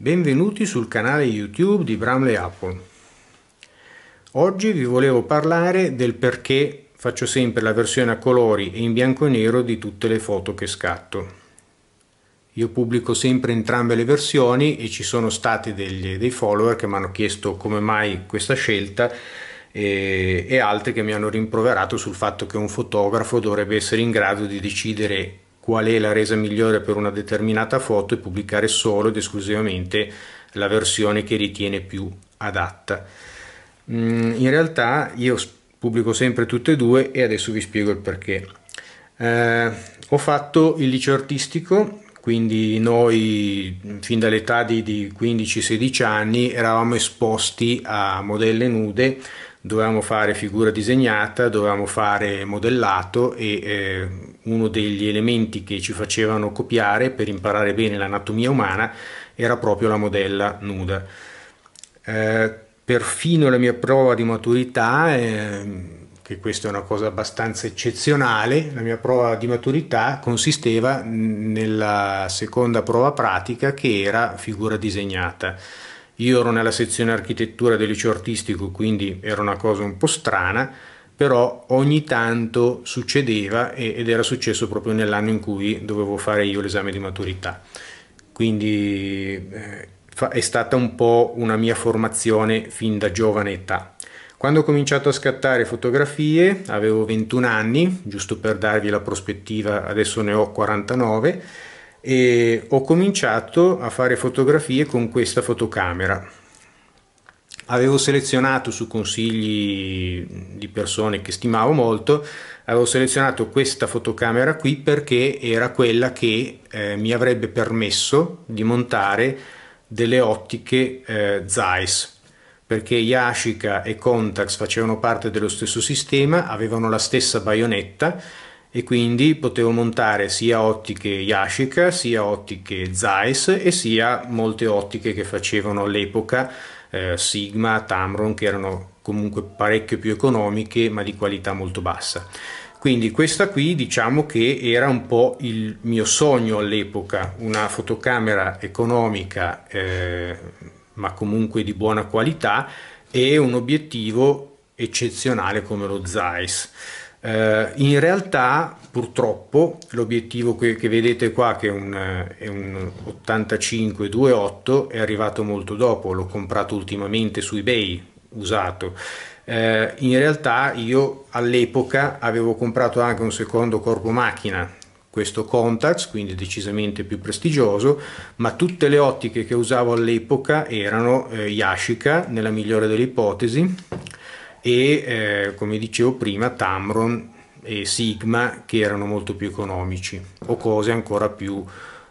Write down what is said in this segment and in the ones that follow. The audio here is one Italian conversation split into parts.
Benvenuti sul canale YouTube di Bramley Apple. Oggi vi volevo parlare del perché faccio sempre la versione a colori e in bianco e nero di tutte le foto che scatto. Io pubblico sempre entrambe le versioni e ci sono stati degli, dei follower che mi hanno chiesto come mai questa scelta e, e altri che mi hanno rimproverato sul fatto che un fotografo dovrebbe essere in grado di decidere qual è la resa migliore per una determinata foto e pubblicare solo ed esclusivamente la versione che ritiene più adatta. Mm, in realtà io pubblico sempre tutte e due e adesso vi spiego il perché. Eh, ho fatto il liceo artistico, quindi noi mm, fin dall'età di, di 15-16 anni eravamo esposti a modelle nude, dovevamo fare figura disegnata, dovevamo fare modellato e eh, uno degli elementi che ci facevano copiare per imparare bene l'anatomia umana era proprio la modella nuda. Eh, perfino la mia prova di maturità, eh, che questa è una cosa abbastanza eccezionale, la mia prova di maturità consisteva nella seconda prova pratica che era figura disegnata. Io ero nella sezione architettura del liceo artistico, quindi era una cosa un po' strana però ogni tanto succedeva ed era successo proprio nell'anno in cui dovevo fare io l'esame di maturità. Quindi eh, è stata un po' una mia formazione fin da giovane età. Quando ho cominciato a scattare fotografie avevo 21 anni, giusto per darvi la prospettiva, adesso ne ho 49 e ho cominciato a fare fotografie con questa fotocamera avevo selezionato su consigli di persone che stimavo molto, avevo selezionato questa fotocamera qui perché era quella che eh, mi avrebbe permesso di montare delle ottiche eh, Zeiss perché Yashica e Contax facevano parte dello stesso sistema, avevano la stessa baionetta e quindi potevo montare sia ottiche Yashica, sia ottiche Zeiss e sia molte ottiche che facevano all'epoca eh, Sigma, Tamron, che erano comunque parecchio più economiche ma di qualità molto bassa. Quindi questa qui diciamo che era un po' il mio sogno all'epoca, una fotocamera economica eh, ma comunque di buona qualità e un obiettivo eccezionale come lo Zeiss. Eh, in realtà purtroppo l'obiettivo che, che, vedete qua che è un, eh, è un 8528 è arrivato molto dopo l'ho comprato ultimamente su ebay usato eh, in realtà io all'epoca avevo comprato anche un secondo corpo macchina questo Contax, quindi decisamente più prestigioso, ma tutte le ottiche che usavo all'epoca erano eh, Yashica, nella migliore delle ipotesi, e eh, come dicevo prima Tamron e Sigma che erano molto più economici o cose ancora più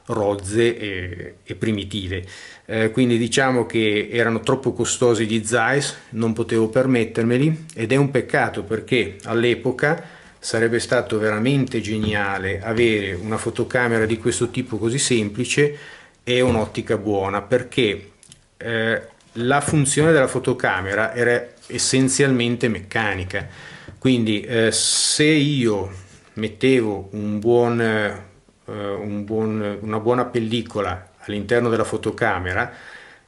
rozze e, e primitive. Eh, quindi diciamo che erano troppo costosi gli Zeiss, non potevo permettermeli ed è un peccato perché all'epoca sarebbe stato veramente geniale avere una fotocamera di questo tipo così semplice e un'ottica buona perché eh, la funzione della fotocamera era essenzialmente meccanica quindi eh, se io mettevo un buon, eh, un buon, una buona pellicola all'interno della fotocamera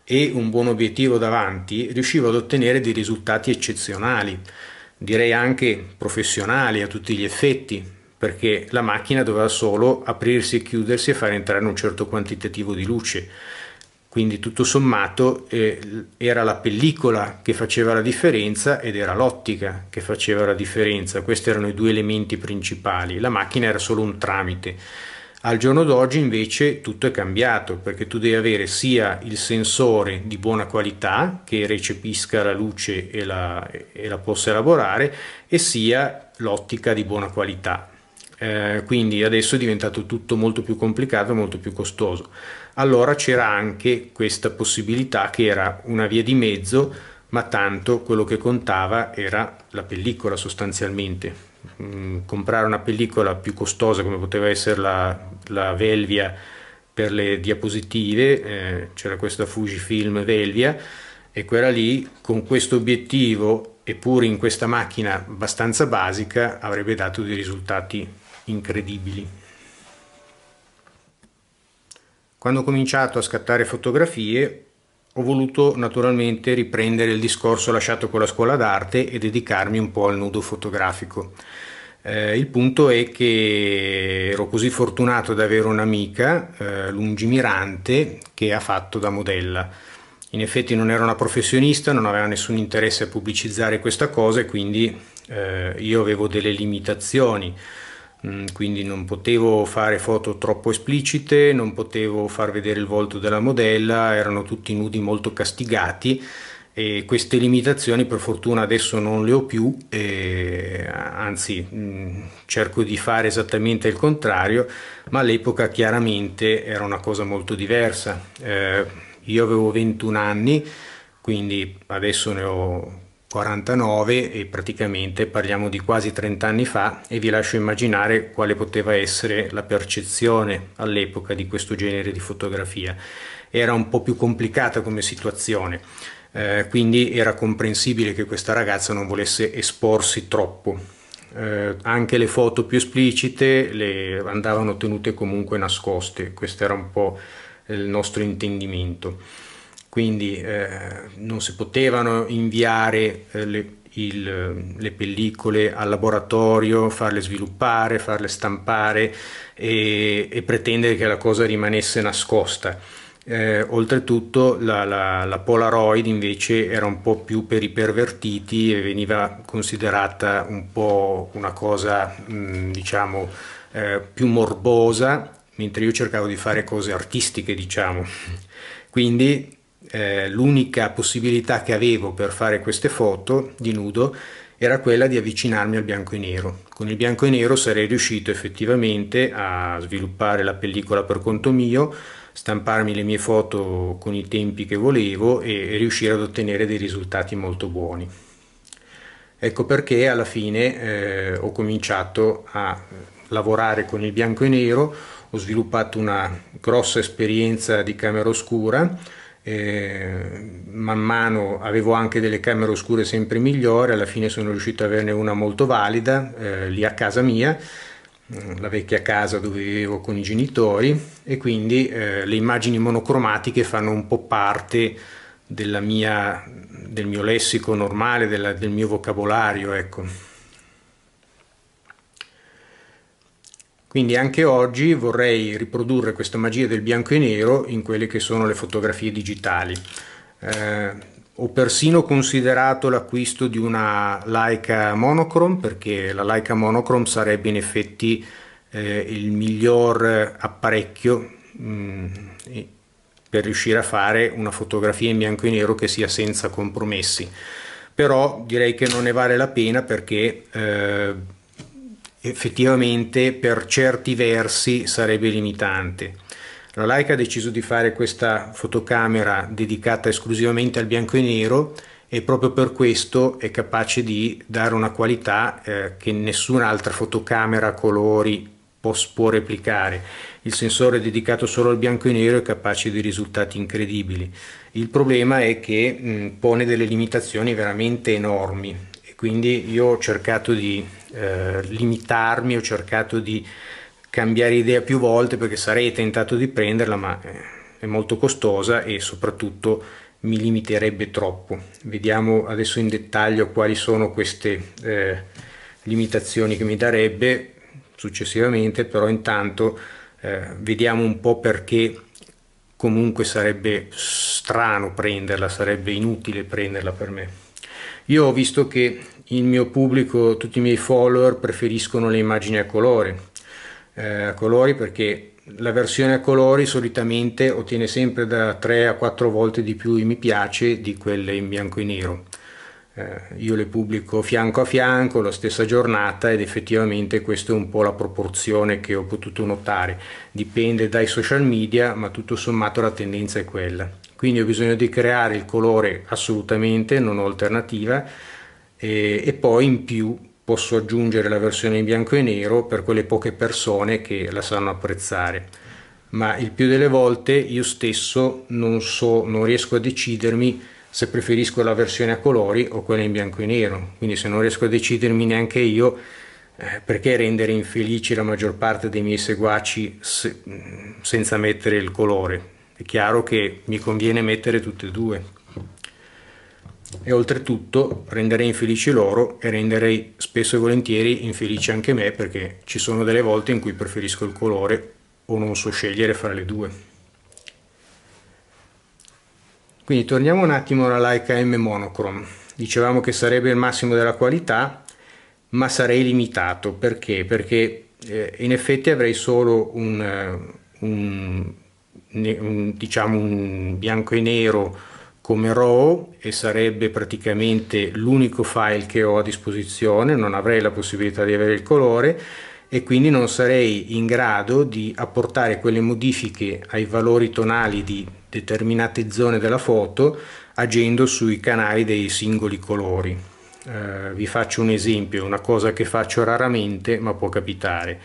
e un buon obiettivo davanti, riuscivo ad ottenere dei risultati eccezionali, direi anche professionali a tutti gli effetti, perché la macchina doveva solo aprirsi e chiudersi e fare entrare un certo quantitativo di luce quindi tutto sommato eh, era la pellicola che faceva la differenza ed era l'ottica che faceva la differenza, questi erano i due elementi principali, la macchina era solo un tramite. Al giorno d'oggi invece tutto è cambiato perché tu devi avere sia il sensore di buona qualità che recepisca la luce e la, e la possa elaborare e sia l'ottica di buona qualità. Eh, quindi adesso è diventato tutto molto più complicato, molto più costoso. Allora c'era anche questa possibilità che era una via di mezzo, ma tanto quello che contava era la pellicola sostanzialmente. Mm, comprare una pellicola più costosa come poteva essere la, la Velvia per le diapositive, eh, c'era questa Fujifilm Velvia e quella lì con questo obiettivo eppure in questa macchina abbastanza basica avrebbe dato dei risultati incredibili. Quando ho cominciato a scattare fotografie ho voluto naturalmente riprendere il discorso lasciato con la scuola d'arte e dedicarmi un po' al nudo fotografico. Eh, il punto è che ero così fortunato ad avere un'amica eh, lungimirante che ha fatto da modella. In effetti non era una professionista, non aveva nessun interesse a pubblicizzare questa cosa e quindi eh, io avevo delle limitazioni. Mm, quindi non potevo fare foto troppo esplicite, non potevo far vedere il volto della modella, erano tutti nudi molto castigati e queste limitazioni per fortuna adesso non le ho più, e, anzi mh, mm, cerco di fare esattamente il contrario, ma all'epoca chiaramente era una cosa molto diversa. Eh, io avevo 21 anni, quindi adesso ne ho 49 e praticamente parliamo di quasi 30 anni fa e vi lascio immaginare quale poteva essere la percezione all'epoca di questo genere di fotografia. Era un po' più complicata come situazione, eh, quindi era comprensibile che questa ragazza non volesse esporsi troppo. Eh, anche le foto più esplicite le andavano tenute comunque nascoste, questo era un po' il nostro intendimento quindi eh, non si potevano inviare eh, le, il, le, pellicole al laboratorio, farle sviluppare, farle stampare e, e pretendere che la cosa rimanesse nascosta. Eh, oltretutto la, la, la, Polaroid invece era un po' più per i pervertiti e veniva considerata un po' una cosa mh, mm, diciamo eh, più morbosa, mentre io cercavo di fare cose artistiche diciamo. Quindi eh, l'unica possibilità che avevo per fare queste foto di nudo era quella di avvicinarmi al bianco e nero. Con il bianco e nero sarei riuscito effettivamente a sviluppare la pellicola per conto mio, stamparmi le mie foto con i tempi che volevo e riuscire ad ottenere dei risultati molto buoni. Ecco perché alla fine eh, ho cominciato a lavorare con il bianco e nero, ho sviluppato una grossa esperienza di camera oscura, eh, man mano avevo anche delle camere oscure sempre migliori, alla fine sono riuscito ad averne una molto valida eh, lì a casa mia, mm, la vecchia casa dove vivevo con i genitori e quindi eh, le immagini monocromatiche fanno un po' parte mia, del mio lessico normale, della, del mio vocabolario. Ecco. Quindi anche oggi vorrei riprodurre questa magia del bianco e nero in quelle che sono le fotografie digitali. Eh, ho persino considerato l'acquisto di una Leica Monochrome perché la Leica Monochrome sarebbe in effetti eh, il miglior apparecchio mh, mm, per riuscire a fare una fotografia in bianco e nero che sia senza compromessi. Però direi che non ne vale la pena perché... Eh, effettivamente per certi versi sarebbe limitante. La Leica ha deciso di fare questa fotocamera dedicata esclusivamente al bianco e nero e proprio per questo è capace di dare una qualità eh, che nessun'altra fotocamera a colori può, può replicare. Il sensore dedicato solo al bianco e nero è capace di risultati incredibili. Il problema è che mh, pone delle limitazioni veramente enormi, quindi io ho cercato di eh, limitarmi, ho cercato di cambiare idea più volte perché sarei tentato di prenderla, ma eh, è molto costosa e soprattutto mi limiterebbe troppo. Vediamo adesso in dettaglio quali sono queste eh, limitazioni che mi darebbe successivamente, però intanto eh, vediamo un po' perché comunque sarebbe strano prenderla, sarebbe inutile prenderla per me. Io ho visto che il mio pubblico, tutti i miei follower preferiscono le immagini a colore, eh, a colori perché la versione a colori solitamente ottiene sempre da 3 a 4 volte di più i mi piace di quelle in bianco e nero. Eh, io le pubblico fianco a fianco, la stessa giornata ed effettivamente questa è un po' la proporzione che ho potuto notare. Dipende dai social media, ma tutto sommato la tendenza è quella quindi ho bisogno di creare il colore assolutamente, non ho alternativa e, e poi in più posso aggiungere la versione in bianco e nero per quelle poche persone che la sanno apprezzare ma il più delle volte io stesso non so, non riesco a decidermi se preferisco la versione a colori o quella in bianco e nero. Quindi se non riesco a decidermi neanche io, eh, perché rendere infelici la maggior parte dei miei seguaci se, mm, senza mettere il colore? è chiaro che mi conviene mettere tutte e due. E oltretutto renderei infelici loro e renderei spesso e volentieri infelice anche me perché ci sono delle volte in cui preferisco il colore o non so scegliere fra le due. Quindi torniamo un attimo alla Leica M Monochrome. Dicevamo che sarebbe il massimo della qualità, ma sarei limitato. Perché? Perché eh, in effetti avrei solo un, eh, un diciamo un bianco e nero come RAW e sarebbe praticamente l'unico file che ho a disposizione, non avrei la possibilità di avere il colore e quindi non sarei in grado di apportare quelle modifiche ai valori tonali di determinate zone della foto agendo sui canali dei singoli colori. Eh, vi faccio un esempio, una cosa che faccio raramente ma può capitare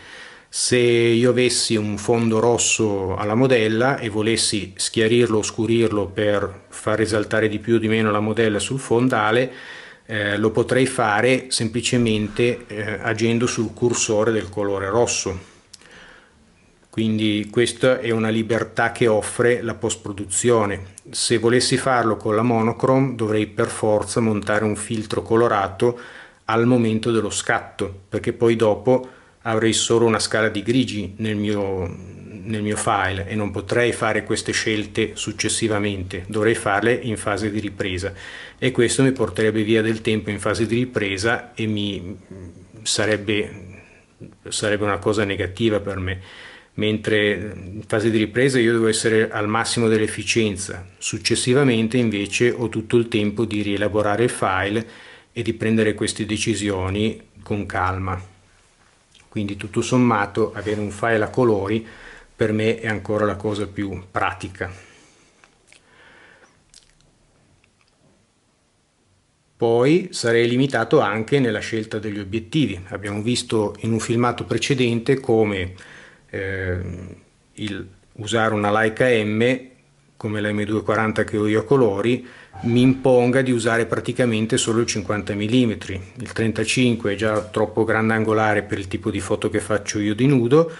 se io avessi un fondo rosso alla modella e volessi schiarirlo, o scurirlo per far risaltare di più o di meno la modella sul fondale, eh, lo potrei fare semplicemente eh, agendo sul cursore del colore rosso. Quindi questa è una libertà che offre la post-produzione. Se volessi farlo con la monochrome dovrei per forza montare un filtro colorato al momento dello scatto, perché poi dopo avrei solo una scala di grigi nel mio, nel mio file e non potrei fare queste scelte successivamente, dovrei farle in fase di ripresa e questo mi porterebbe via del tempo in fase di ripresa e mi sarebbe, sarebbe una cosa negativa per me mentre in fase di ripresa io devo essere al massimo dell'efficienza, successivamente invece ho tutto il tempo di rielaborare il file e di prendere queste decisioni con calma. Quindi tutto sommato avere un file a colori per me è ancora la cosa più pratica. Poi sarei limitato anche nella scelta degli obiettivi. Abbiamo visto in un filmato precedente come eh, il, usare una Leica M come la M240 che ho io a colori mi imponga di usare praticamente solo il 50 mm, il 35 è già troppo grandangolare per il tipo di foto che faccio io di nudo,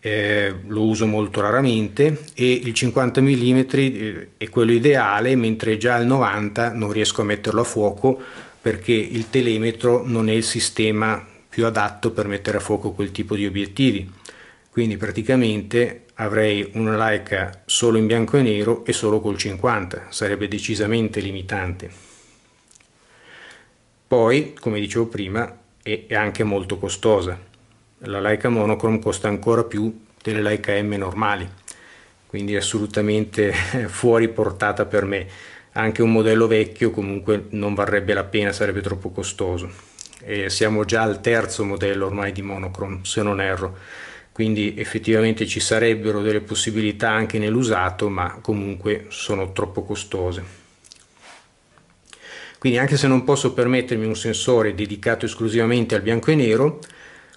eh, lo uso molto raramente e il 50 mm eh, è quello ideale mentre già il 90 non riesco a metterlo a fuoco perché il telemetro non è il sistema più adatto per mettere a fuoco quel tipo di obiettivi quindi praticamente avrei una Leica solo in bianco e nero e solo col 50 sarebbe decisamente limitante poi come dicevo prima è anche molto costosa la Leica monochrome costa ancora più delle Leica M normali quindi è assolutamente fuori portata per me anche un modello vecchio comunque non varrebbe la pena sarebbe troppo costoso e siamo già al terzo modello ormai di monochrome se non erro quindi effettivamente ci sarebbero delle possibilità anche nell'usato, ma comunque sono troppo costose. Quindi anche se non posso permettermi un sensore dedicato esclusivamente al bianco e nero,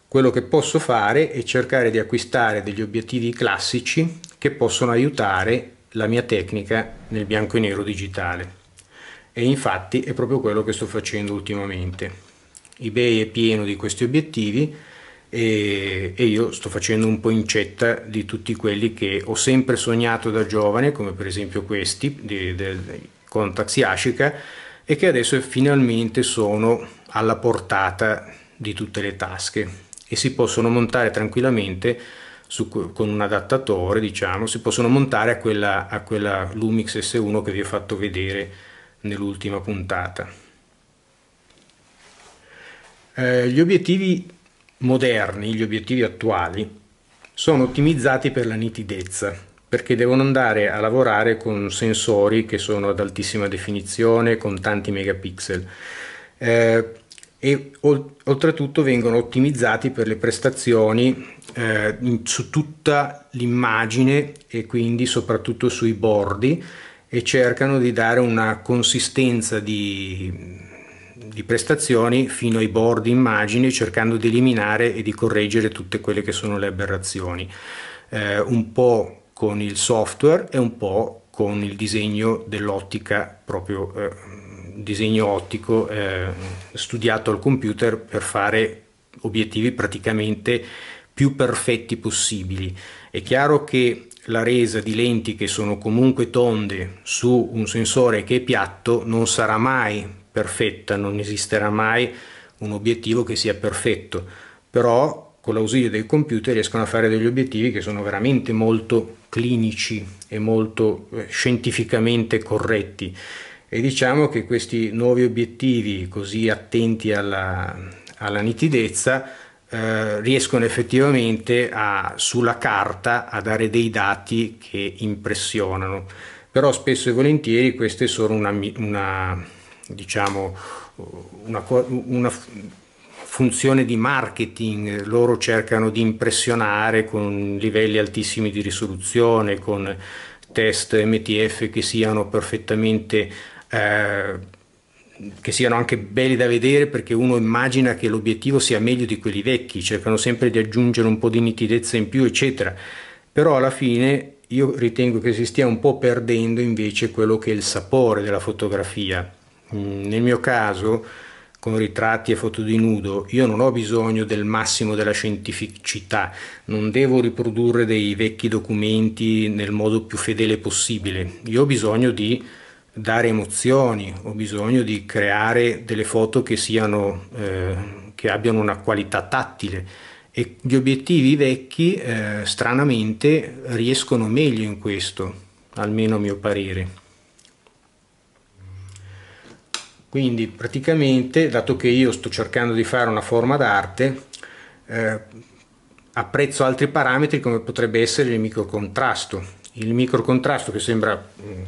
quello che posso fare è cercare di acquistare degli obiettivi classici che possono aiutare la mia tecnica nel bianco e nero digitale. E infatti è proprio quello che sto facendo ultimamente. eBay è pieno di questi obiettivi e, e, io sto facendo un po' incetta di tutti quelli che ho sempre sognato da giovane, come per esempio questi di, del Contax Yashica, e che adesso finalmente sono alla portata di tutte le tasche e si possono montare tranquillamente su, con un adattatore, diciamo, si possono montare a quella, a quella Lumix S1 che vi ho fatto vedere nell'ultima puntata. Eh, gli obiettivi moderni, gli obiettivi attuali, sono ottimizzati per la nitidezza, perché devono andare a lavorare con sensori che sono ad altissima definizione, con tanti megapixel. Eh, e oltretutto vengono ottimizzati per le prestazioni eh, su tutta l'immagine e quindi soprattutto sui bordi e cercano di dare una consistenza di di prestazioni fino ai bordi immagini cercando di eliminare e di correggere tutte quelle che sono le aberrazioni, eh, un po' con il software e un po' con il disegno dell'ottica proprio... Eh, disegno ottico eh, studiato al computer per fare obiettivi praticamente più perfetti possibili. È chiaro che la resa di lenti che sono comunque tonde su un sensore che è piatto non sarà mai perfetta, non esisterà mai un obiettivo che sia perfetto, però con l'ausilio del computer riescono a fare degli obiettivi che sono veramente molto clinici e molto eh, scientificamente corretti e diciamo che questi nuovi obiettivi così attenti alla, alla nitidezza eh, riescono effettivamente a, sulla carta a dare dei dati che impressionano però spesso e volentieri questa è solo una, una diciamo, una, una funzione di marketing, loro cercano di impressionare con livelli altissimi di risoluzione, con test MTF che siano perfettamente... Eh, che siano anche belli da vedere perché uno immagina che l'obiettivo sia meglio di quelli vecchi, cercano sempre di aggiungere un po' di nitidezza in più, eccetera. Però alla fine io ritengo che si stia un po' perdendo invece quello che è il sapore della fotografia. Mm, nel mio caso, con ritratti e foto di nudo, io non ho bisogno del massimo della scientificità, non devo riprodurre dei vecchi documenti nel modo più fedele possibile, io ho bisogno di dare emozioni, ho bisogno di creare delle foto che, siano, eh, che abbiano una qualità tattile e gli obiettivi vecchi eh, stranamente riescono meglio in questo, almeno a mio parere. Quindi praticamente, dato che io sto cercando di fare una forma d'arte, eh, apprezzo altri parametri come potrebbe essere il microcontrasto. Il microcontrasto che sembra, mm,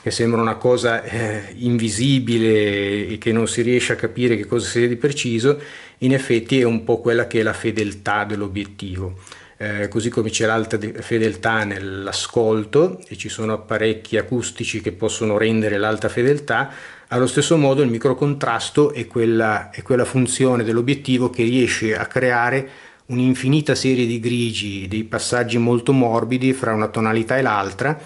che sembra una cosa eh, invisibile e che non si riesce a capire che cosa sia di preciso, in effetti è un po' quella che è la fedeltà dell'obiettivo. Eh, così come c'è l'alta fedeltà nell'ascolto e ci sono apparecchi acustici che possono rendere l'alta fedeltà, allo stesso modo il microcontrasto è quella, è quella funzione dell'obiettivo che riesce a creare un'infinita serie di grigi, dei passaggi molto morbidi fra una tonalità e l'altra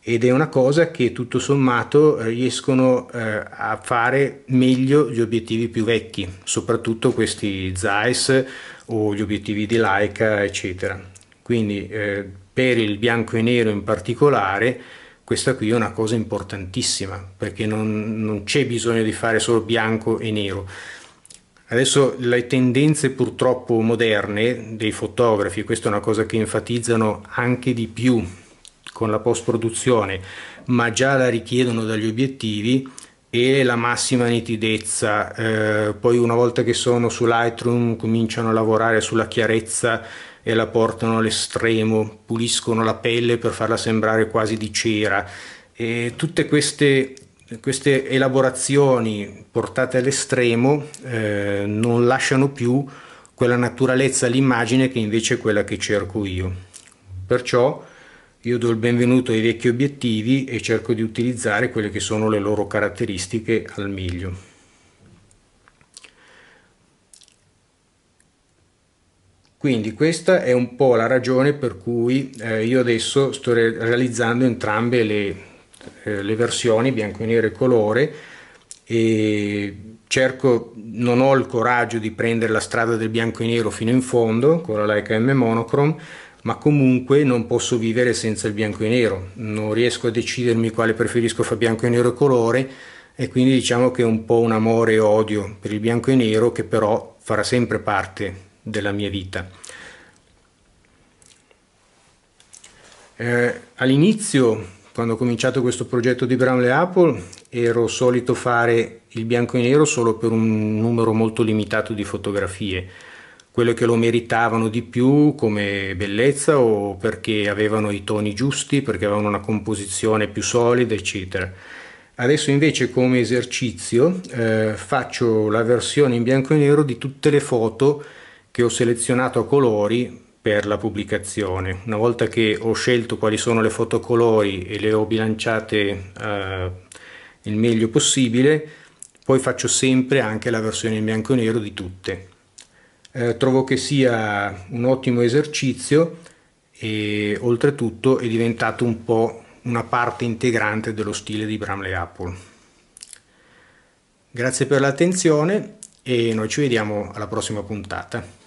ed è una cosa che tutto sommato eh, riescono eh, a fare meglio gli obiettivi più vecchi, soprattutto questi Zeiss o gli obiettivi di Leica, eccetera. Quindi eh, per il bianco e nero in particolare questa qui è una cosa importantissima perché non, non c'è bisogno di fare solo bianco e nero. Adesso le tendenze purtroppo moderne dei fotografi, questa è una cosa che enfatizzano anche di più con la post-produzione, ma già la richiedono dagli obiettivi, e la massima nitidezza. Eh, poi una volta che sono su Lightroom cominciano a lavorare sulla chiarezza e la portano all'estremo, puliscono la pelle per farla sembrare quasi di cera. E tutte queste, queste elaborazioni portate all'estremo eh, non lasciano più quella naturalezza all'immagine che invece è quella che cerco io. Perciò io do il benvenuto ai vecchi obiettivi e cerco di utilizzare quelle che sono le loro caratteristiche al meglio. Quindi questa è un po' la ragione per cui eh, io adesso sto re- realizzando entrambe le, eh, le, versioni bianco e nero e colore e cerco, non ho il coraggio di prendere la strada del bianco e nero fino in fondo con la Leica M Monochrome ma comunque non posso vivere senza il bianco e nero, non riesco a decidermi quale preferisco fra bianco e nero e colore e quindi diciamo che è un po' un amore e odio per il bianco e nero che però farà sempre parte della mia vita. Eh, all'inizio, quando ho cominciato questo progetto di Bramley Apple, ero solito fare il bianco e nero solo per un numero molto limitato di fotografie, quelle che lo meritavano di più come bellezza o perché avevano i toni giusti, perché avevano una composizione più solida, eccetera. Adesso invece come esercizio eh, faccio la versione in bianco e nero di tutte le foto che ho selezionato colori per la pubblicazione. Una volta che ho scelto quali sono le fotocolori e le ho bilanciate eh, il meglio possibile, poi faccio sempre anche la versione in bianco e nero di tutte. Eh, trovo che sia un ottimo esercizio e oltretutto è diventato un po' una parte integrante dello stile di Bramley Apple. Grazie per l'attenzione e noi ci vediamo alla prossima puntata.